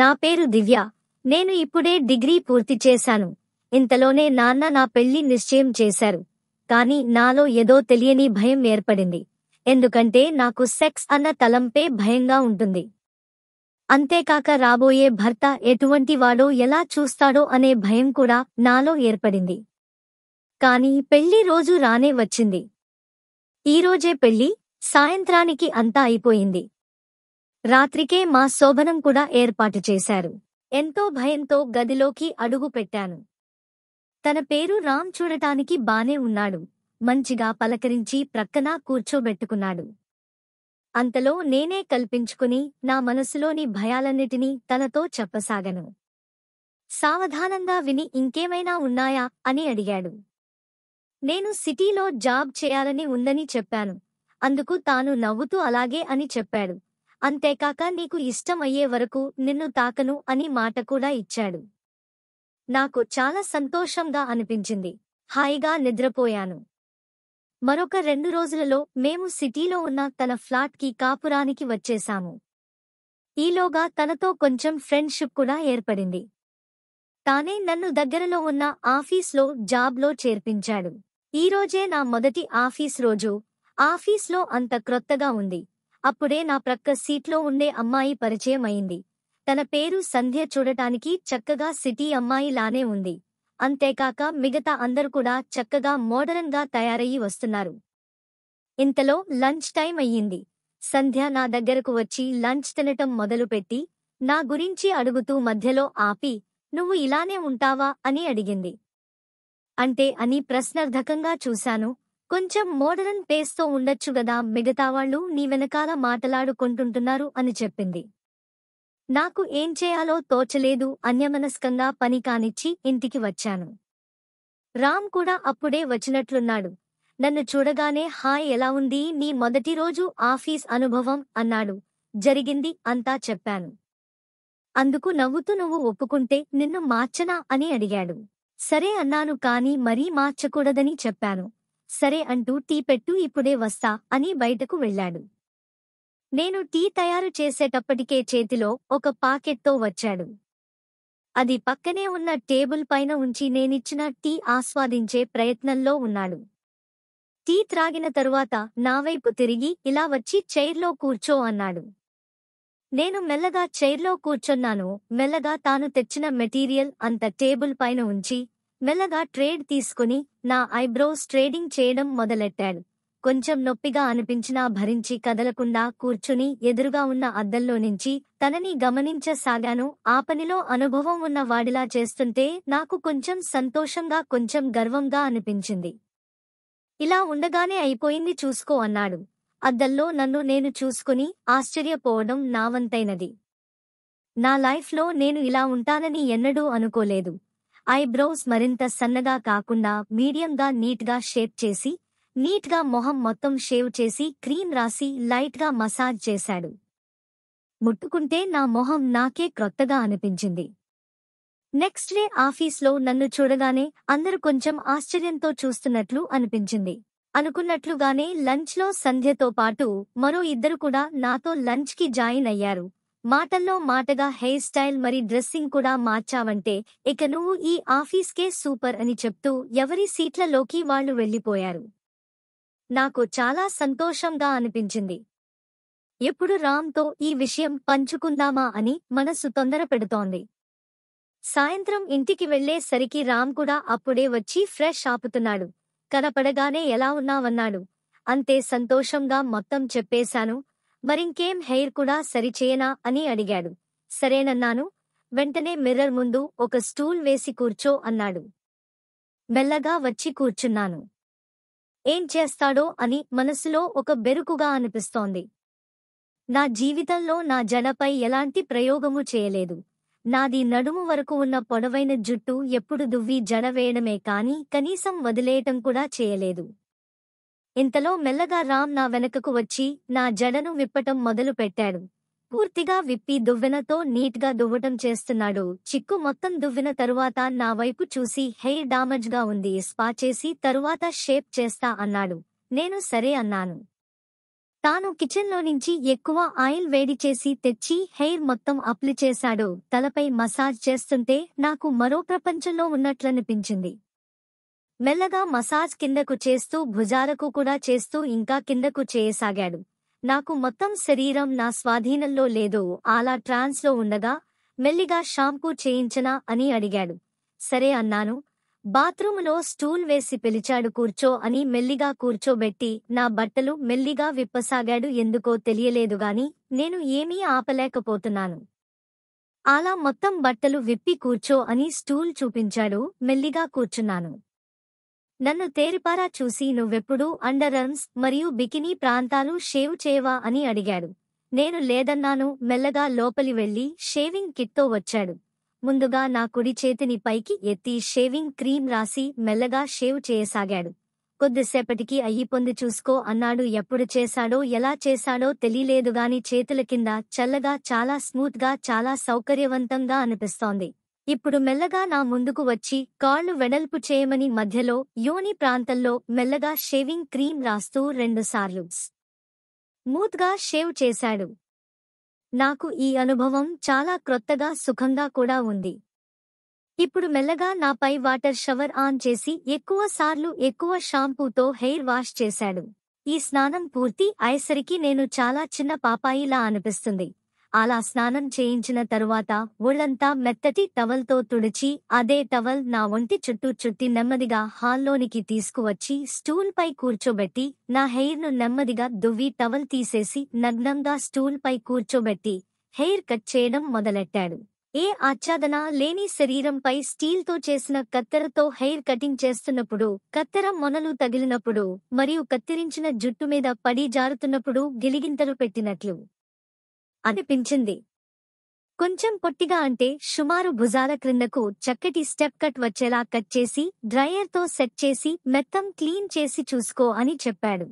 నా పేరు దివ్య నేను ఇప్పుడే డిగ్రీ పూర్తి చేశాను ఇంతలోనే నాన్న నా పెళ్లి నిశ్చయం చేశారు కాని నాలో ఏదో తెలియని భయం ఏర్పడింది ఎందుకంటే నాకు సెక్స్ అన్న తలంపే భయంగా ఉంటుంది అంతేకాక రాబోయే భర్త ఎటువంటి వాడో ఎలా చూస్తాడో అనే భయం కూడా నాలో ఏర్పడింది కాని పెళ్లి రోజు రానే వచ్చింది ఈరోజే పెళ్లి సాయంత్రానికి అంతా అయిపోయింది రాత్రికే మా శోభనం కూడా ఏర్పాటు చేశారు ఎంతో భయంతో గదిలోకి అడుగు పెట్టాను తన పేరు రామ్ చూడటానికి బానే ఉన్నాడు మంచిగా పలకరించి ప్రక్కన కూర్చోబెట్టుకున్నాడు అంతలో నేనే కల్పించుకుని నా మనసులోని భయాలన్నిటినీ తనతో చెప్పసాగను సావధానంగా విని ఇంకేమైనా ఉన్నాయా అని అడిగాడు నేను సిటీలో జాబ్ చేయాలని ఉందని చెప్పాను అందుకు తాను నవ్వుతూ అలాగే అని చెప్పాడు అంతేకాక నీకు ఇష్టం అయ్యే వరకు నిన్ను తాకను అని మాట కూడా ఇచ్చాడు నాకు చాలా సంతోషంగా అనిపించింది హాయిగా నిద్రపోయాను మరొక రెండు రోజులలో మేము సిటీలో ఉన్న తన ఫ్లాట్కి కాపురానికి వచ్చేశాము ఈలోగా తనతో కొంచెం ఫ్రెండ్షిప్ కూడా ఏర్పడింది తానే నన్ను దగ్గరలో ఉన్న ఆఫీస్లో జాబ్లో చేర్పించాడు ఈరోజే నా మొదటి ఆఫీస్ రోజు ఆఫీస్లో అంత క్రొత్తగా ఉంది అప్పుడే నా ప్రక్క సీట్లో ఉండే అమ్మాయి పరిచయం అయింది తన పేరు సంధ్య చూడటానికి చక్కగా సిటీ అమ్మాయిలానే ఉంది అంతేకాక మిగతా అందరూ కూడా చక్కగా మోడరన్ గా తయారయ్యి వస్తున్నారు ఇంతలో లంచ్ టైం అయ్యింది సంధ్య నా దగ్గరకు వచ్చి లంచ్ తినటం మొదలుపెట్టి నా గురించి అడుగుతూ మధ్యలో ఆపి నువ్వు ఇలానే ఉంటావా అని అడిగింది అంటే అని ప్రశ్నార్థకంగా చూశాను కొంచెం మోడరన్ పేస్తో ఉండొచ్చు గదా మిగతావాళ్లు నీ వెనకాల మాటలాడుకుంటుంటున్నారు అని చెప్పింది నాకు ఏం చేయాలో తోచలేదు అన్యమనస్కంగా పని కానిచ్చి ఇంటికి వచ్చాను రామ్ కూడా అప్పుడే వచ్చినట్లున్నాడు నన్ను చూడగానే హాయ్ ఎలా ఉంది నీ మొదటి రోజు ఆఫీస్ అనుభవం అన్నాడు జరిగింది అంతా చెప్పాను అందుకు నవ్వుతూ నువ్వు ఒప్పుకుంటే నిన్ను మార్చనా అని అడిగాడు సరే అన్నాను కాని మరీ మార్చకూడదని చెప్పాను సరే అంటూ టీ పెట్టు ఇప్పుడే వస్తా అని బయటకు వెళ్లాడు నేను టీ తయారు చేసేటప్పటికే చేతిలో ఒక పాకెట్తో వచ్చాడు అది పక్కనే ఉన్న టేబుల్ పైన ఉంచి నేనిచ్చిన టీ ఆస్వాదించే ప్రయత్నంలో ఉన్నాడు టీ త్రాగిన తరువాత నావైపు తిరిగి ఇలా వచ్చి చైర్లో కూర్చో అన్నాడు నేను మెల్లగా చైర్లో కూర్చున్నాను మెల్లగా తాను తెచ్చిన మెటీరియల్ అంత టేబుల్ పైన ఉంచి మెల్లగా ట్రేడ్ తీసుకుని నా ఐబ్రోస్ ట్రేడింగ్ చేయడం మొదలెట్టాడు కొంచెం నొప్పిగా అనిపించినా భరించి కదలకుండా కూర్చుని ఎదురుగా ఉన్న అద్దంలో నుంచి తనని గమనించసాగాను ఆ పనిలో అనుభవం ఉన్న వాడిలా చేస్తుంటే నాకు కొంచెం సంతోషంగా కొంచెం గర్వంగా అనిపించింది ఇలా ఉండగానే అయిపోయింది చూసుకో అన్నాడు అద్దల్లో నన్ను నేను చూసుకుని ఆశ్చర్యపోవడం నావంతైనది నా లైఫ్లో నేను ఇలా ఉంటానని ఎన్నడూ అనుకోలేదు ఐబ్రౌస్ మరింత సన్నగా కాకుండా మీడియంగా నీట్గా షేప్ చేసి నీట్గా మొహం మొత్తం షేవ్ చేసి క్రీమ్ రాసి లైట్గా మసాజ్ చేశాడు ముట్టుకుంటే నా మొహం నాకే క్రొత్తగా అనిపించింది నెక్స్ట్ డే ఆఫీస్లో నన్ను చూడగానే అందరూ కొంచెం ఆశ్చర్యంతో చూస్తున్నట్లు అనిపించింది అనుకున్నట్లుగానే లంచ్లో సంధ్యతో పాటు మరో ఇద్దరు కూడా నాతో లంచ్కి జాయిన్ అయ్యారు మాటల్లో మాటగా హెయిర్ స్టైల్ మరి డ్రెస్సింగ్ కూడా మార్చావంటే ఇక నువ్వు ఈ ఆఫీస్కే సూపర్ అని చెప్తూ ఎవరి సీట్లలోకి వాళ్లు వెళ్లిపోయారు నాకు చాలా సంతోషంగా అనిపించింది ఎప్పుడు రామ్తో ఈ విషయం పంచుకుందామా అని మనసు తొందర పెడుతోంది సాయంత్రం ఇంటికి వెళ్లేసరికి రామ్ కూడా అప్పుడే వచ్చి ఫ్రెష్ ఆపుతున్నాడు కనపడగానే ఎలా ఉన్నావన్నాడు అంతే సంతోషంగా మొత్తం చెప్పేశాను మరింకేం హెయిర్ కూడా సరిచేయనా అని అడిగాడు సరేనన్నాను వెంటనే మిర్రర్ ముందు ఒక స్టూల్ వేసి కూర్చో అన్నాడు మెల్లగా వచ్చి కూర్చున్నాను ఏం చేస్తాడో అని మనసులో ఒక బెరుకుగా అనిపిస్తోంది నా జీవితంలో నా జడపై ఎలాంటి ప్రయోగము చేయలేదు నాది నడుము వరకు ఉన్న పొడవైన జుట్టు ఎప్పుడు దువ్వి జడ వేయడమే కాని కనీసం వదిలేయటం కూడా చేయలేదు ఇంతలో మెల్లగా రామ్ నా వెనకకు వచ్చి నా జడను విప్పటం మొదలు పెట్టాడు పూర్తిగా విప్పి దువ్వెనతో నీట్గా దువ్వటం చేస్తున్నాడు చిక్కు మొత్తం దువ్విన తరువాత నా వైపు చూసి హెయిర్ డామేజ్గా ఉంది స్పా చేసి తరువాత షేప్ చేస్తా అన్నాడు నేను సరే అన్నాను తాను కిచెన్లో నుంచి ఎక్కువ ఆయిల్ వేడి చేసి తెచ్చి హెయిర్ మొత్తం అప్లి చేశాడు తలపై మసాజ్ చేస్తుంటే నాకు మరో ప్రపంచంలో ఉన్నట్లనిపించింది మెల్లగా మసాజ్ కిందకు చేస్తూ భుజాలకు కూడా చేస్తూ ఇంకా కిందకు చేయసాగాడు నాకు మొత్తం శరీరం నా స్వాధీనంలో లేదు అలా ట్రాన్స్లో ఉండగా మెల్లిగా షాంపూ చేయించనా అని అడిగాడు సరే అన్నాను బాత్రూములో స్టూల్ వేసి పిలిచాడు కూర్చో అని మెల్లిగా కూర్చోబెట్టి నా బట్టలు మెల్లిగా విప్పసాగాడు ఎందుకో తెలియలేదుగాని నేను ఏమీ ఆపలేకపోతున్నాను అలా మొత్తం బట్టలు విప్పి కూర్చో అని స్టూల్ చూపించాడు మెల్లిగా కూర్చున్నాను నన్ను తేరిపారా చూసి నువ్వెప్పుడూ అండర్ అర్మ్స్ మరియు బికినీ ప్రాంతాలు షేవ్ చేయవా అని అడిగాడు నేను లేదన్నాను మెల్లగా లోపలి వెళ్లి షేవింగ్ కిట్తో వచ్చాడు ముందుగా నా కుడి చేతిని పైకి ఎత్తి షేవింగ్ క్రీమ్ రాసి మెల్లగా షేవ్ చేయసాగాడు కొద్దిసేపటికి అయ్యి పొంది చూసుకో అన్నాడు ఎప్పుడు చేశాడో ఎలా చేశాడో తెలియలేదుగాని చేతుల కింద చల్లగా చాలా స్మూత్గా చాలా సౌకర్యవంతంగా అనిపిస్తోంది ఇప్పుడు మెల్లగా నా ముందుకు వచ్చి కాళ్లు వెడల్పు చేయమని మధ్యలో యోని ప్రాంతంలో మెల్లగా షేవింగ్ క్రీమ్ రాస్తూ రెండుసార్లు స్మూత్గా షేవ్ చేశాడు నాకు ఈ అనుభవం చాలా క్రొత్తగా సుఖంగా కూడా ఉంది ఇప్పుడు మెల్లగా నాపై వాటర్ షవర్ ఆన్ చేసి ఎక్కువ సార్లు ఎక్కువ షాంపూతో హెయిర్ వాష్ చేశాడు ఈ స్నానం పూర్తి అయ్యేసరికి నేను చాలా చిన్న పాపాయిలా అనిపిస్తుంది అలా స్నానం చేయించిన తరువాత ఒళ్లంతా మెత్తటి టవల్తో తుడిచి అదే టవల్ నా ఒంటి చుట్టూ చుట్టి నెమ్మదిగా హాల్లోనికి తీసుకువచ్చి స్టూల్పై కూర్చోబెట్టి నా హెయిర్ను నెమ్మదిగా దువ్వి టవల్ తీసేసి నగ్నంగా స్టూల్పై కూర్చోబెట్టి హెయిర్ కట్ చేయడం మొదలెట్టాడు ఏ ఆచ్ఛాదన లేని శరీరంపై స్టీల్తో చేసిన కత్తెరతో హెయిర్ కటింగ్ చేస్తున్నప్పుడు కత్తెర మొనలు తగిలినప్పుడు మరియు కత్తిరించిన జుట్టు మీద పడి జారుతున్నప్పుడు గిలిగింతలు పెట్టినట్లు అనిపించింది కొంచెం పొట్టిగా అంటే సుమారు భుజాల క్రిందకు చక్కటి స్టెప్ కట్ వచ్చేలా కట్ చేసి డ్రయర్తో సెట్ చేసి మెత్తం క్లీన్ చేసి చూసుకో అని చెప్పాడు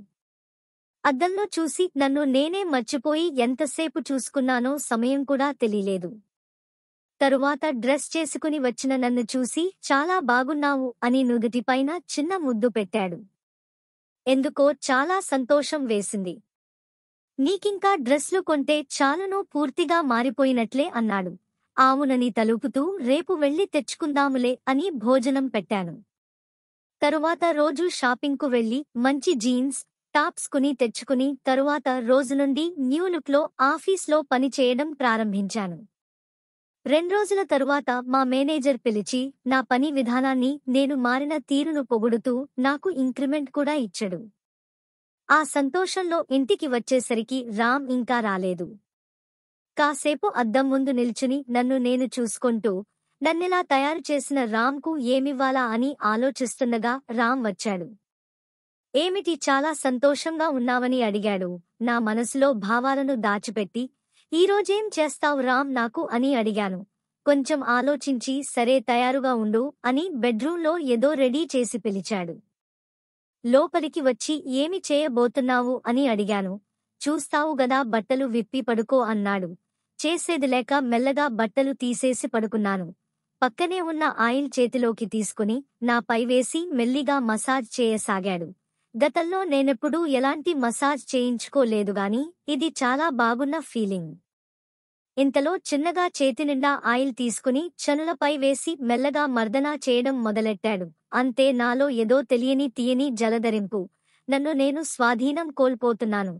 అద్దంలో చూసి నన్ను నేనే మర్చిపోయి ఎంతసేపు చూసుకున్నానో సమయం కూడా తెలియలేదు తరువాత డ్రెస్ చేసుకుని వచ్చిన నన్ను చూసి చాలా బాగున్నావు అని నుదుటిపైన చిన్న ముద్దు పెట్టాడు ఎందుకో చాలా సంతోషం వేసింది నీకింకా డ్రెస్లు కొంటే చాలునూ పూర్తిగా మారిపోయినట్లే అన్నాడు ఆవునని తలుపుతూ రేపు వెళ్లి తెచ్చుకుందాములే అని భోజనం పెట్టాను తరువాత రోజు షాపింగ్కు వెళ్లి మంచి జీన్స్ టాప్స్ కుని తెచ్చుకుని తరువాత రోజు నుండి న్యూలుక్లో ఆఫీస్లో పనిచేయడం ప్రారంభించాను రెండు రోజుల తరువాత మా మేనేజర్ పిలిచి నా పని విధానాన్ని నేను మారిన తీరును పొగుడుతూ నాకు ఇంక్రిమెంట్ కూడా ఇచ్చాడు ఆ సంతోషంలో ఇంటికి వచ్చేసరికి రామ్ ఇంకా రాలేదు కాసేపు అద్దం ముందు నిల్చుని నన్ను నేను చూసుకుంటూ నన్నెలా తయారు చేసిన రామ్కు ఏమివ్వాలా అని ఆలోచిస్తుండగా రామ్ వచ్చాడు ఏమిటి చాలా సంతోషంగా ఉన్నావని అడిగాడు నా మనసులో భావాలను దాచిపెట్టి ఈరోజేం చేస్తావు రామ్ నాకు అని అడిగాను కొంచెం ఆలోచించి సరే తయారుగా ఉండు అని బెడ్రూంలో ఏదో రెడీ చేసి పిలిచాడు లోపలికి వచ్చి ఏమి చేయబోతున్నావు అని అడిగాను చూస్తావు గదా బట్టలు విప్పి పడుకో అన్నాడు చేసేది లేక మెల్లగా బట్టలు తీసేసి పడుకున్నాను పక్కనే ఉన్న ఆయిల్ చేతిలోకి తీసుకుని నా పైవేసి మెల్లిగా మసాజ్ చేయసాగాడు గతంలో నేనెప్పుడూ ఎలాంటి మసాజ్ చేయించుకోలేదుగాని ఇది చాలా బాగున్న ఫీలింగ్ ఇంతలో చిన్నగా చేతినిండా ఆయిల్ తీసుకుని చనులపై వేసి మెల్లగా మర్దనా చేయడం మొదలెట్టాడు అంతే నాలో ఏదో తెలియని తీయని జలధరింపు నన్ను నేను స్వాధీనం కోల్పోతున్నాను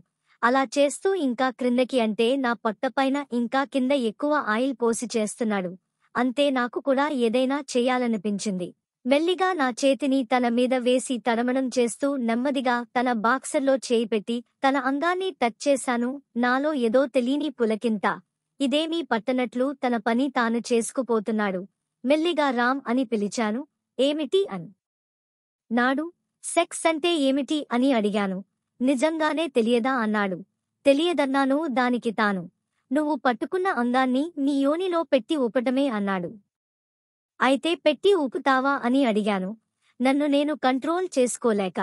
అలా చేస్తూ ఇంకా క్రిందకి అంటే నా పొట్టపైన ఇంకా కింద ఎక్కువ ఆయిల్ పోసి చేస్తున్నాడు అంతే నాకు కూడా ఏదైనా చేయాలనిపించింది మెల్లిగా నా చేతిని తన మీద వేసి తడమడం చేస్తూ నెమ్మదిగా తన బాక్సర్లో చేయిపెట్టి తన అంగాన్ని టచ్ చేశాను నాలో ఏదో తెలియని పులకింత ఇదేమీ పట్టనట్లు తన పని తాను చేసుకుపోతున్నాడు మెల్లిగా రామ్ అని పిలిచాను ఏమిటి అని నాడు సెక్స్ అంటే ఏమిటి అని అడిగాను నిజంగానే తెలియదా అన్నాడు తెలియదన్నాను దానికి తాను నువ్వు పట్టుకున్న అందాన్ని నీ యోనిలో పెట్టి ఊపటమే అన్నాడు అయితే పెట్టి ఊపుతావా అని అడిగాను నన్ను నేను కంట్రోల్ చేసుకోలేక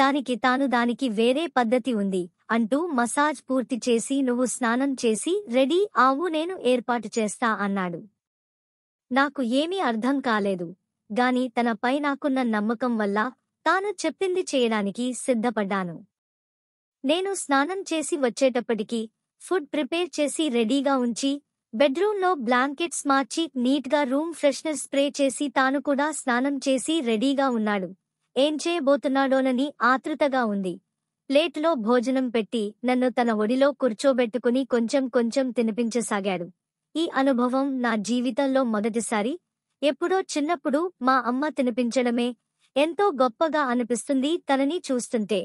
దానికి తాను దానికి వేరే పద్ధతి ఉంది అంటూ మసాజ్ పూర్తి చేసి నువ్వు స్నానం చేసి రెడీ ఆవు నేను ఏర్పాటు చేస్తా అన్నాడు నాకు ఏమీ అర్థం కాలేదు గాని తనపై నాకున్న నమ్మకం వల్ల తాను చెప్పింది చేయడానికి సిద్ధపడ్డాను నేను స్నానం చేసి వచ్చేటప్పటికి ఫుడ్ ప్రిపేర్ చేసి రెడీగా ఉంచి బెడ్రూంలో బ్లాంకెట్స్ మార్చి నీట్గా రూమ్ ఫ్రెషనర్ స్ప్రే చేసి తాను కూడా స్నానం చేసి రెడీగా ఉన్నాడు ఏం చేయబోతున్నాడోనని ఆతృతగా ఉంది ప్లేట్లో భోజనం పెట్టి నన్ను తన ఒడిలో కూర్చోబెట్టుకుని కొంచెం కొంచెం తినిపించసాగాడు ఈ అనుభవం నా జీవితంలో మొదటిసారి ఎప్పుడో చిన్నప్పుడు మా అమ్మ తినిపించడమే ఎంతో గొప్పగా అనిపిస్తుంది తనని చూస్తుంటే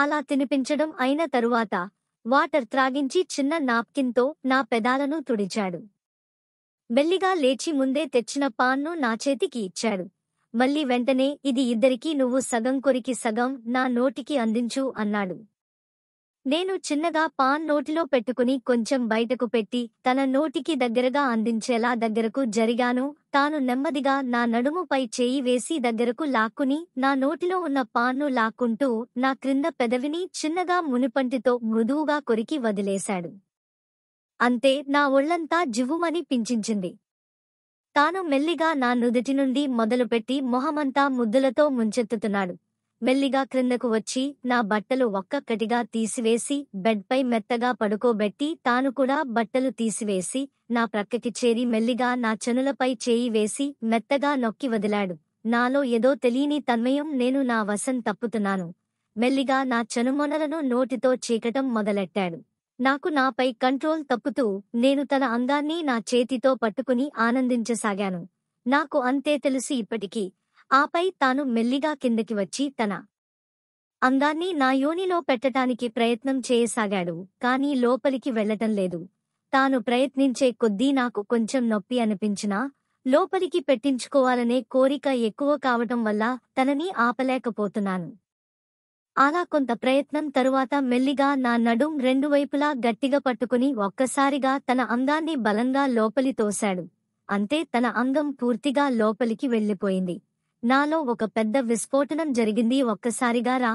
అలా తినిపించడం అయిన తరువాత వాటర్ త్రాగించి చిన్న నాప్కిన్తో నా పెదాలను తుడిచాడు మెల్లిగా లేచి ముందే తెచ్చిన పాన్ను నా చేతికి ఇచ్చాడు మళ్ళీ వెంటనే ఇది ఇద్దరికీ నువ్వు సగం కొరికి సగం నా నోటికి అందించు అన్నాడు నేను చిన్నగా పాన్ నోటిలో పెట్టుకుని కొంచెం బయటకు పెట్టి తన నోటికి దగ్గరగా అందించేలా దగ్గరకు జరిగాను తాను నెమ్మదిగా నా నడుముపై చేయి వేసి దగ్గరకు లాక్కుని నా నోటిలో ఉన్న పాన్ను లాక్కుంటూ నా క్రింద పెదవిని చిన్నగా మునిపంటితో మృదువుగా కొరికి వదిలేశాడు అంతే నా ఒళ్లంతా జివ్వుమని పించించింది తాను మెల్లిగా నా నుదుటి నుండి మొదలుపెట్టి మొహమంతా ముద్దులతో ముంచెత్తుతున్నాడు మెల్లిగా క్రిందకు వచ్చి నా బట్టలు ఒక్కొక్కటిగా తీసివేసి బెడ్పై మెత్తగా పడుకోబెట్టి తాను కూడా బట్టలు తీసివేసి నా ప్రక్కకి చేరి మెల్లిగా నా చనులపై చేయి వేసి మెత్తగా నొక్కి వదిలాడు నాలో ఏదో తెలియని తన్మయం నేను నా వశం తప్పుతున్నాను మెల్లిగా నా చనుమొనలను నోటితో చీకటం మొదలెట్టాడు నాకు నాపై కంట్రోల్ తప్పుతూ నేను తన అందాన్ని నా చేతితో పట్టుకుని ఆనందించసాగాను నాకు అంతే తెలుసు ఇప్పటికీ ఆపై తాను మెల్లిగా కిందకి వచ్చి తన అందాన్ని నా యోనిలో పెట్టటానికి ప్రయత్నం చేయసాగాడు కానీ లోపలికి వెళ్లటం లేదు తాను ప్రయత్నించే కొద్దీ నాకు కొంచెం నొప్పి అనిపించినా లోపలికి పెట్టించుకోవాలనే కోరిక ఎక్కువ కావటం వల్ల తనని ఆపలేకపోతున్నాను అలా కొంత ప్రయత్నం తరువాత మెల్లిగా నా నడుం రెండు వైపులా గట్టిగా పట్టుకుని ఒక్కసారిగా తన అందాన్ని బలంగా లోపలి తోశాడు అంతే తన అంగం పూర్తిగా లోపలికి వెళ్ళిపోయింది నాలో ఒక పెద్ద విస్ఫోటనం జరిగింది ఒక్కసారిగా రా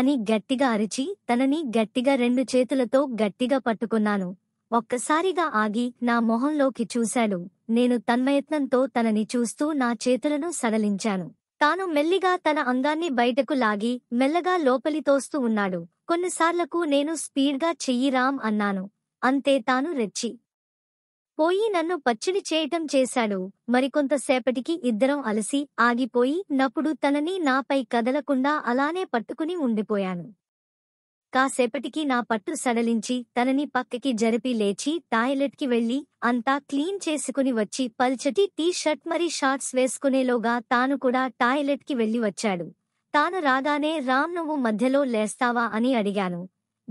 అని గట్టిగా అరిచి తనని గట్టిగా రెండు చేతులతో గట్టిగా పట్టుకున్నాను ఒక్కసారిగా ఆగి నా మొహంలోకి చూశాడు నేను తన్మయత్నంతో తనని చూస్తూ నా చేతులను సడలించాను తాను మెల్లిగా తన అంగాన్ని బయటకు లాగి మెల్లగా లోపలి తోస్తూ ఉన్నాడు కొన్నిసార్లకు నేను స్పీడ్గా చెయ్యి రామ్ అన్నాను అంతే తాను రెచ్చి పోయి నన్ను పచ్చడి చేయటం చేశాడు మరికొంతసేపటికి ఇద్దరం అలసి ఆగిపోయి నప్పుడు తనని నాపై కదలకుండా అలానే పట్టుకుని ఉండిపోయాను కాసేపటికి నా పట్టు సడలించి తనని పక్కకి జరిపి లేచి టాయిలెట్కి వెళ్లి అంతా క్లీన్ చేసుకుని వచ్చి పల్చటి టీ షర్ట్ మరీ షార్ట్స్ వేసుకునేలోగా తాను కూడా టాయిలెట్కి వెళ్లి వచ్చాడు తాను రాగానే రామ్ నువ్వు మధ్యలో లేస్తావా అని అడిగాను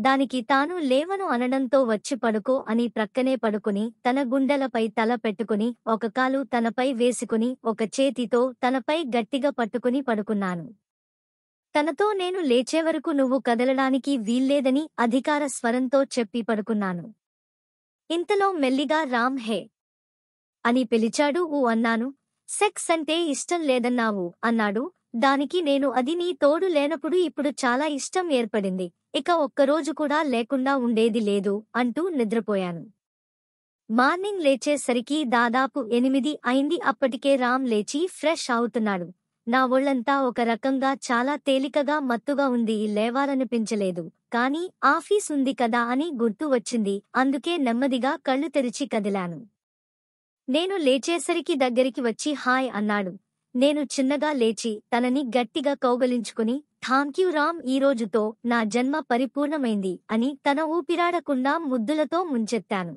దానికి తాను లేవను అనడంతో వచ్చి పడుకో అని ప్రక్కనే పడుకుని తన గుండెలపై తల పెట్టుకుని ఒక కాలు తనపై వేసుకుని ఒక చేతితో తనపై గట్టిగా పట్టుకుని పడుకున్నాను తనతో నేను లేచేవరకు నువ్వు కదలడానికి వీల్లేదని అధికార స్వరంతో చెప్పి పడుకున్నాను ఇంతలో మెల్లిగా రామ్ హే అని పిలిచాడు ఊ అన్నాను సెక్స్ అంటే ఇష్టం లేదన్నావు అన్నాడు దానికి నేను అది నీ తోడు లేనప్పుడు ఇప్పుడు చాలా ఇష్టం ఏర్పడింది ఇక ఒక్కరోజు కూడా లేకుండా ఉండేది లేదు అంటూ నిద్రపోయాను మార్నింగ్ లేచేసరికి దాదాపు ఎనిమిది అయింది అప్పటికే రామ్ లేచి ఫ్రెష్ అవుతున్నాడు నా ఒళ్లంతా ఒక రకంగా చాలా తేలికగా మత్తుగా ఉంది లేవాలనిపించలేదు కాని ఆఫీస్ ఉంది కదా అని గుర్తు వచ్చింది అందుకే నెమ్మదిగా కళ్ళు తెరిచి కదిలాను నేను లేచేసరికి దగ్గరికి వచ్చి హాయ్ అన్నాడు నేను చిన్నగా లేచి తనని గట్టిగా కౌగలించుకుని థాంక్యూ రామ్ ఈ రోజుతో నా జన్మ పరిపూర్ణమైంది అని తన ఊపిరాడకుండా ముద్దులతో ముంచెత్తాను